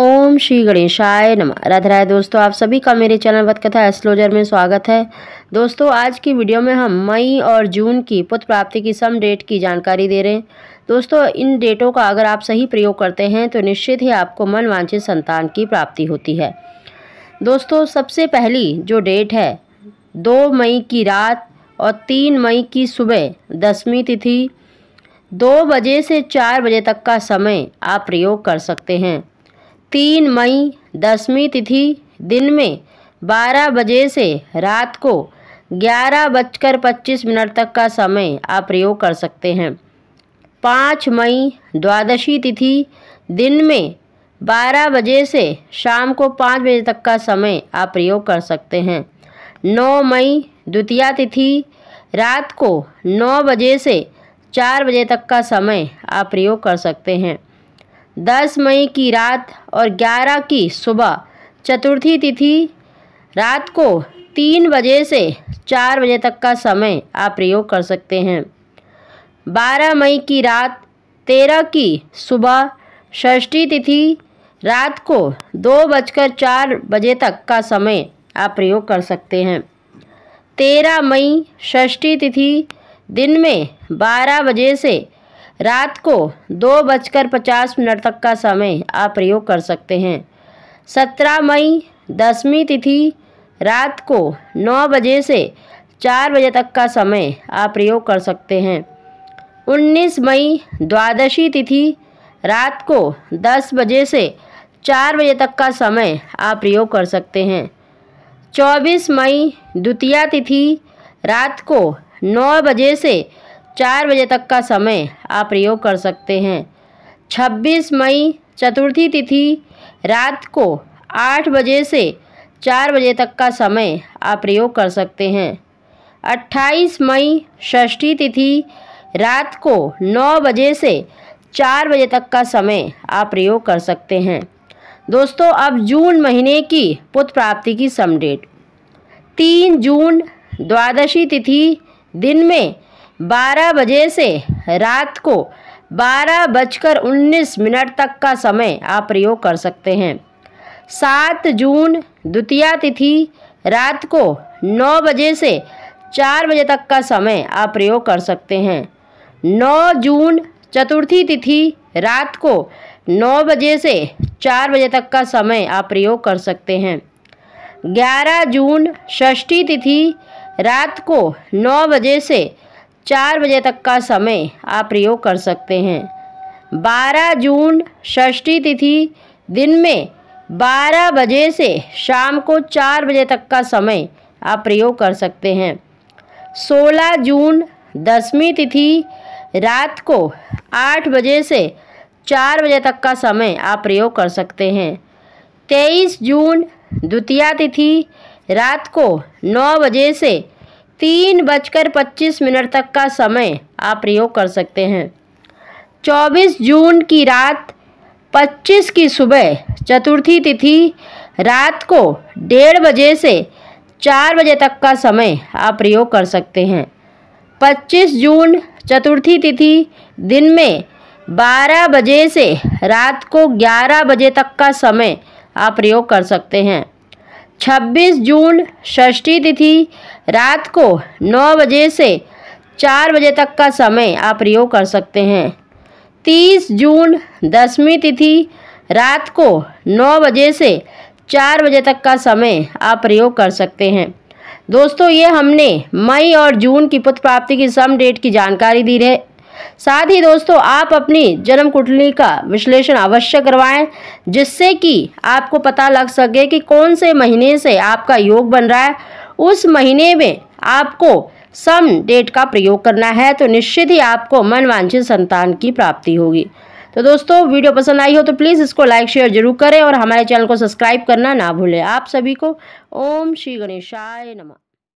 ओम श्री गणेशाय नमः राधे राधे दोस्तों आप सभी का मेरे चैनल कथा एस्ट्रोलॉजर में स्वागत है दोस्तों आज की वीडियो में हम मई और जून की पुत्र प्राप्ति की सम डेट की जानकारी दे रहे हैं दोस्तों इन डेटों का अगर आप सही प्रयोग करते हैं तो निश्चित ही आपको मन वांछित संतान की प्राप्ति होती है दोस्तों सबसे पहली जो डेट है दो मई की रात और तीन मई की सुबह दसवीं तिथि दो बजे से चार बजे तक का समय आप प्रयोग कर सकते हैं तीन मई दसवीं तिथि दिन में बारह बजे से रात को ग्यारह बजकर पच्चीस मिनट तक का समय आप प्रयोग कर सकते हैं पाँच मई द्वादशी तिथि दिन में बारह बजे से शाम को पाँच बजे तक का समय आप प्रयोग कर सकते हैं नौ मई द्वितीय तिथि रात को नौ बजे से चार बजे तक का समय आप प्रयोग कर सकते हैं दस मई की रात और ग्यारह की सुबह चतुर्थी तिथि रात को तीन बजे से चार बजे तक का समय आप प्रयोग कर सकते हैं बारह मई की रात तेरह की सुबह षष्ठी तिथि रात को दो बजकर चार बजे तक का समय आप प्रयोग कर सकते हैं तेरह मई षष्ठी तिथि दिन में बारह बजे से रात को दो बजकर पचास मिनट तक का समय आप प्रयोग कर सकते हैं सत्रह मई दसवीं तिथि रात को नौ बजे से चार बजे तक का समय आप प्रयोग कर सकते हैं उन्नीस मई द्वादशी तिथि रात को दस बजे से चार बजे तक का समय आप प्रयोग कर सकते हैं चौबीस मई द्वितीय तिथि रात को नौ बजे से चार बजे तक का समय आप प्रयोग कर सकते हैं 26 मई चतुर्थी तिथि रात को आठ बजे से चार बजे तक का समय आप प्रयोग कर सकते हैं 28 मई षष्ठी तिथि रात को नौ बजे से चार बजे तक का समय आप प्रयोग कर सकते हैं दोस्तों अब जून महीने की पुत्र प्राप्ति की समडेट तीन जून द्वादशी तिथि दिन में 12 बजे से रात को बारह बजकर उन्नीस मिनट तक का समय आप प्रयोग कर सकते हैं सात जून द्वितीय तिथि रात को नौ बजे से चार बजे तक का समय आप प्रयोग कर सकते हैं नौ जून चतुर्थी तिथि रात को नौ बजे से चार बजे तक का समय आप प्रयोग कर सकते हैं ग्यारह जून षष्ठी तिथि रात को नौ बजे से चार बजे तक का समय आप प्रयोग कर सकते हैं बारह जून षष्ठी तिथि दिन में बारह बजे से शाम को चार बजे तक का समय आप प्रयोग कर सकते हैं सोलह जून दसवीं तिथि रात को आठ बजे से चार बजे तक का समय आप प्रयोग कर सकते हैं तेईस जून द्वितीय तिथि रात को नौ बजे से तीन बजकर पच्चीस मिनट तक का समय आप प्रयोग कर सकते हैं चौबीस जून की रात पच्चीस की सुबह चतुर्थी तिथि रात को डेढ़ बजे से चार बजे तक का समय आप प्रयोग कर सकते हैं पच्चीस जून चतुर्थी तिथि दिन में बारह बजे से रात को ग्यारह बजे तक का समय आप प्रयोग कर सकते हैं छब्बीस जून षष्ठी तिथि रात को 9 बजे से 4 बजे तक का समय आप प्रयोग कर सकते हैं 30 जून दसवीं तिथि रात को 9 बजे से 4 बजे तक का समय आप प्रयोग कर सकते हैं दोस्तों ये हमने मई और जून की पुत्र प्राप्ति की सम डेट की जानकारी दी है साथ ही दोस्तों आप अपनी जन्म कुंडली का विश्लेषण अवश्य करवाएं जिससे कि आपको पता लग सके कि कौन से महीने से आपका योग बन रहा है उस महीने में आपको सम डेट का प्रयोग करना है तो निश्चित ही आपको मनवांछित संतान की प्राप्ति होगी तो दोस्तों वीडियो पसंद आई हो तो प्लीज़ इसको लाइक शेयर जरूर करें और हमारे चैनल को सब्सक्राइब करना ना भूलें आप सभी को ओम श्री गणेशाय नमः